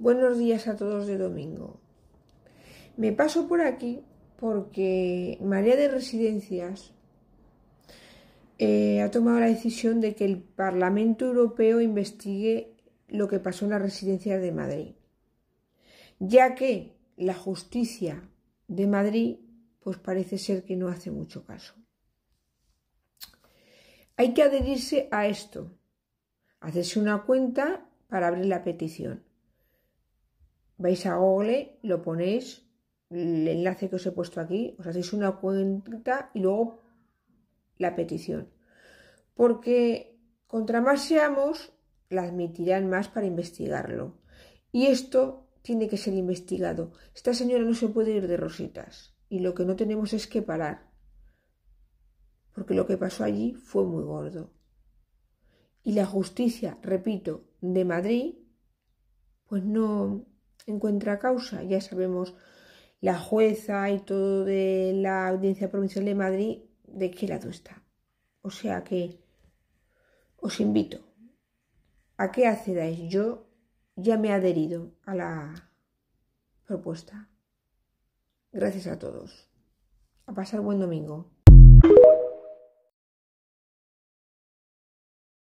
Buenos días a todos de domingo. Me paso por aquí porque María de Residencias eh, ha tomado la decisión de que el Parlamento Europeo investigue lo que pasó en las residencias de Madrid, ya que la justicia de Madrid pues parece ser que no hace mucho caso. Hay que adherirse a esto, hacerse una cuenta para abrir la petición vais a Google, lo ponéis, el enlace que os he puesto aquí, os hacéis una cuenta y luego la petición. Porque contra más seamos, la admitirán más para investigarlo. Y esto tiene que ser investigado. Esta señora no se puede ir de rositas. Y lo que no tenemos es que parar. Porque lo que pasó allí fue muy gordo. Y la justicia, repito, de Madrid, pues no, encuentra causa. Ya sabemos la jueza y todo de la Audiencia Provincial de Madrid de qué lado está. O sea que os invito a que accedáis. Yo ya me he adherido a la propuesta. Gracias a todos. A pasar buen domingo.